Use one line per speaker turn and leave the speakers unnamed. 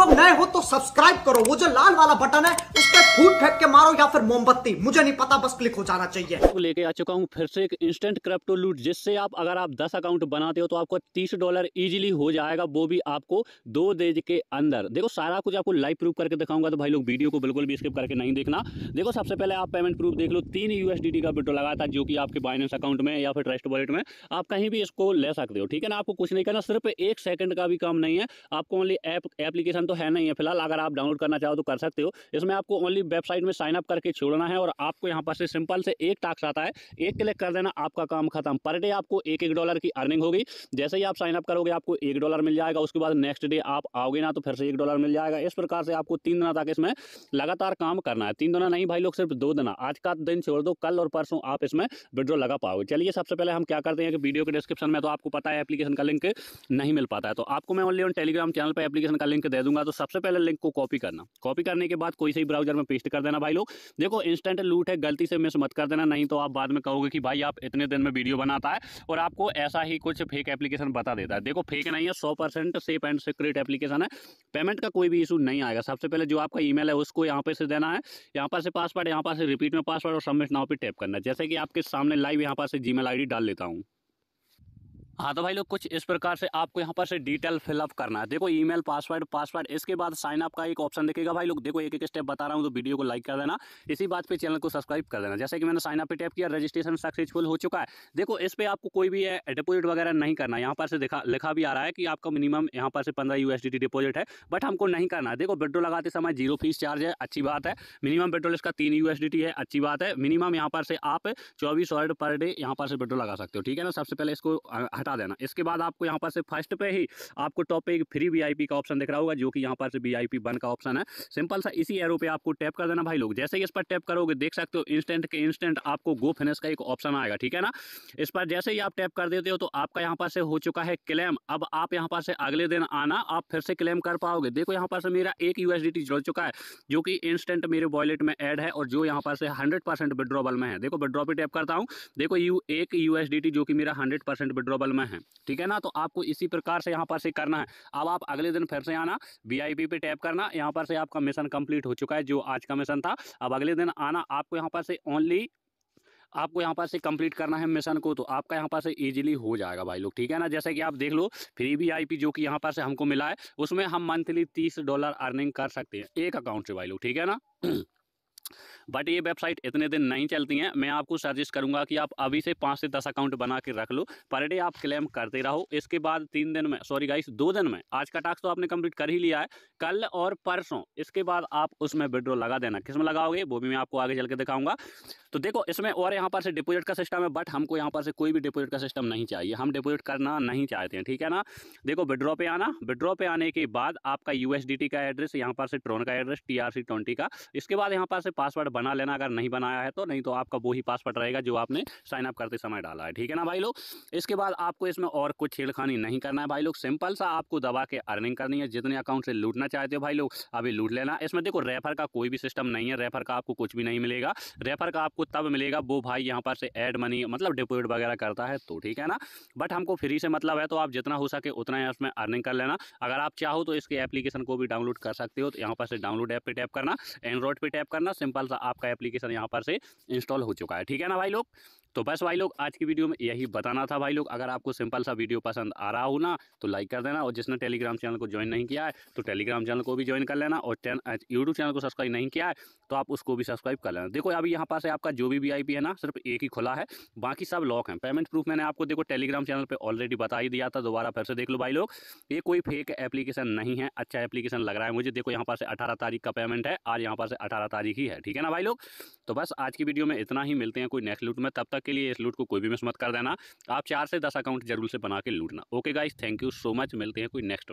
लोग नए हो तो सब्सक्राइब करो वो जो लाल वाला बटन है उस पर फूट फेंक के मारो या फिर मोमबत्ती मुझे नहीं पता बस क्लिक हो जाना चाहिए लेके आ चुका हूँ फिर से एक इंस्टेंट क्रिप्टो लूट जिससे आप अगर आप दस अकाउंट बनाते हो तो आपको तीस डॉलर इजिली हो जाएगा वो भी आपको दो दिन के अंदर देखो सारा कुछ आपको लाइव प्रूफ करके दिखाऊंगा तो भाई लोग वीडियो को बिल्कुल भी स्किप करके नहीं देखना देखो सबसे पहले आप पेमेंट प्रूफ देख लो तीन यूएसडीटी का बिटो लगा था जो कि आपके बाइनेंस अकाउंट में या फिर ट्रस्ट वॉलेट में आप कहीं भी इसको ले सकते हो ठीक है ना आपको कुछ नहीं करना सिर्फ एक सेकंड का भी काम नहीं है आपको ओनली ऐप एप्लीकेशन तो है नहीं है फिलहाल अगर आप डाउनलोड करना चाहो तो कर सकते हो इसमें आपको ओनली वेबसाइट में साइनअप करके छोड़ना है और आपको यहाँ पर से सिंपल से एक टास्क आता है एक क्लिक कर देना आपका काम खत्म पर डे आपको एक एक डॉलर की अर्निंग होगी जैसे ही आप साइनअप करोगे आपको एक डॉलर मिल जाएगा उसके बाद नेक्स्ट डे आप आओगे ना तो फिर से एक डॉलर मिल जाएगा इस प्रकार से आपको तीन दिन तक इसमें लगातार काम करना है तीन दिना नहीं भाई लोग सिर्फ दो दिना आज का दिन छोड़ दो कल और परसों आप इसमें विड्रॉ लगा पाओगे चलिए सबसे पहले हम क्या करते हैं कि वीडियो के डिस्क्रिप्शन में तो आपको पता है एप्लीकेशन का लिंक नहीं मिल पाता है तो आपको मैं ओनली ऑन टेलीग्राम चैनल पर एप्लीकेशन का लिंक दे दूँ दूंगा तो सबसे पहले लिंक को कॉपी करना कॉपी करने के बाद कोई सही ब्राउजर में पेस्ट कर देना भाई लोग देखो इंस्टेंट लूट है गलती से मिस मत कर देना नहीं तो आप बाद में कहोगे कि भाई आप इतने दिन में वीडियो बनाता है और आपको ऐसा ही कुछ फेक एप्लीकेशन बता देता है देखो फेक नहीं है सौ percent safe and secret application है पेमेंट का कोई भी इशू नहीं आएगा सबसे पहले जो आपका ईमेल है उसको यहाँ पर से देना है यहाँ पर से पासवर्ड यहाँ पर से रिपीट में पासवर्ड और सबमिट नाव पर टैप करना जैसे कि आपके सामने लाइव यहाँ पर से जी मेल डाल लेता हूँ हाँ तो भाई लोग कुछ इस प्रकार से आपको यहाँ पर से डिटेल फिलअप करना है देखो ईमेल पासवर्ड पासवर्ड इसके बाद साइन अप का एक ऑप्शन दिखेगा भाई लोग देखो एक एक स्टेप बता रहा हूँ तो वीडियो को लाइक कर देना इसी बात पे चैनल को सब्सक्राइब कर देना जैसे कि मैंने साइन अप पे टैप किया रजिस्ट्रेशन सक्सेसफुल हो चुका है देखो इस पर आपको कोई भी डिपोजिट वगैरह नहीं करना यहाँ पर से देखा लिखा भी आ रहा है कि आपका मिनिमम यहाँ पर से पंद्रह यू डिपोजिट है बट हमको नहीं करना देखो पेट्रोल लगाते समय जीरो फीस चार्ज है अच्छी बात है मिनिमम पेट्रोल इसका तीन यू है अच्छी बात है मिनिमम यहाँ पर से आप चौबीस पर डे यहाँ पर से पेट्रोल लगा सकते हो ठीक है ना सबसे पहले इसको हटा हटा देना इसके बाद आपको यहाँ पर से फर्स्ट पे ही आपको टॉप पे एक फ्री वीआईपी का ऑप्शन दिख रहा होगा जो कि यहाँ पर से वीआईपी वन का ऑप्शन है सिंपल सा इसी एरो पे आपको टैप कर देना भाई लोग जैसे ही इस पर टैप करोगे देख सकते हो इंस्टेंट के इंस्टेंट आपको गो फिनिश का एक ऑप्शन आएगा ठीक है ना इस पर जैसे ही आप टैप कर देते हो तो आपका यहाँ पर से हो चुका है क्लेम अब आप यहाँ पर से अगले दिन आना आप फिर से क्लेम कर पाओगे देखो यहाँ पर से मेरा एक यूएसडीटी जुड़ चुका है जो कि इंस्टेंट मेरे वॉलेट में एड है और जो यहाँ पर से हंड्रेड परसेंट में है देखो विड्रॉ पर टैप करता हूँ देखो यू एक यूएसडीटी जो कि मेरा हंड्रेड परसेंट विड्रॉबल में समय है ठीक है ना तो आपको इसी प्रकार से यहाँ पर से करना है अब आप अगले दिन फिर से आना वी पे टैप करना यहाँ पर से आपका मिशन कंप्लीट हो चुका है जो आज का मिशन था अब अगले दिन आना आपको यहाँ पर से ओनली आपको यहाँ पर से कंप्लीट करना है मिशन को तो आपका यहाँ पर से इजीली हो जाएगा भाई लोग ठीक है ना जैसे कि आप देख लो फ्री वी आई पी जो कि यहाँ पर से हमको मिला है उसमें हम मंथली तीस डॉलर अर्निंग कर सकते हैं एक अकाउंट से भाई लोग ठीक है ना बट ये वेबसाइट इतने दिन नहीं चलती हैं मैं आपको सजेस्ट करूँगा कि आप अभी से पाँच से दस अकाउंट बना के रख लो पर डे आप क्लेम करते रहो इसके बाद तीन दिन में सॉरी गाइस दो दिन में आज का टास्क तो आपने कंप्लीट कर ही लिया है कल और परसों इसके बाद आप उसमें विड्रो लगा देना किस में लगाओगे वो भी मैं आपको आगे चल के दिखाऊंगा तो देखो इसमें और यहाँ पर से डिपोजिट का सिस्टम है बट हमको यहाँ पर से कोई भी डिपोजिट का सिस्टम नहीं चाहिए हम डिपोजिट करना नहीं चाहते हैं ठीक है ना देखो विड्रॉ पे आना विड्रॉ पे आने के बाद आपका यूएसडीटी का एड्रेस यहाँ पर से ट्रोन का एड्रेस टी का इसके बाद यहाँ पर से पासवर्ड बना लेना अगर नहीं बनाया है तो नहीं तो आपका वो ही पासवर्ड रहेगा जो आपने साइन अप करते समय डाला है ठीक है ना भाई लोग इसके बाद आपको इसमें और कुछ छेड़खानी नहीं करना है भाई लोग सिंपल सा आपको दबा के अर्निंग करनी है जितने अकाउंट से लूटना चाहते हो भाई लोग अभी लूट लेना इसमें देखो रेफर का कोई भी सिस्टम नहीं है रेफर का आपको कुछ भी नहीं मिलेगा रेफर का आपको तब मिलेगा वो भाई यहाँ पर से एड मनी मतलब डिपोजिट वगैरह करता है तो ठीक है ना बट हमको फ्री से मतलब है तो आप जितना हो सके उतना इसमें उसमें अर्निंग कर लेना अगर आप चाहो तो इसके एप्लीकेशन को भी डाउनलोड कर सकते हो तो यहाँ पर से डाउनलोड ऐप पे टैप करना एंड्रॉइड पे टैप करना सिंपल सा आपका एप्लीकेशन यहाँ पर से इंस्टॉल हो चुका है ठीक है ना भाई लोग तो बस भाई लोग आज की वीडियो में यही बताना था भाई लोग अगर आपको सिंपल सा वीडियो पसंद आ रहा हो ना तो लाइक कर देना और जिसने टेलीग्राम चैनल को ज्वाइन नहीं किया है तो टेलीग्राम चैनल को भी ज्वाइन कर लेना और यूट्यूब चैनल को सब्सक्राइब नहीं किया है तो आप उसको भी सब्सक्राइब कर लेना देखो अभी यहाँ पास है आपका जो भी वी है ना सिर्फ एक ही खुला है बाकी सब लॉक हैं पेमेंट प्रूफ मैंने आपको देखो टेलीग्राम चैनल पर ऑलरेडी बता ही दिया था दोबारा फिर से देख लो भाई लोग ये कोई फेक एप्लीकेशन नहीं है अच्छा एप्लीकेशन लग रहा है मुझे देखो यहाँ पर से अठारह तारीख का पेमेंट है आज यहाँ पर से अठारह तारीख ही है ठीक है ना ना भाई लोग तो बस आज की वीडियो में इतना ही मिलते हैं कोई नेक्स्ट लूट में तब तक के लिए इस लूट को कोई भी मिस मत कर देना आप चार से दस अकाउंट जरूर से बना के लूटना okay guys thank you so much मिलते हैं कोई नेक्स्ट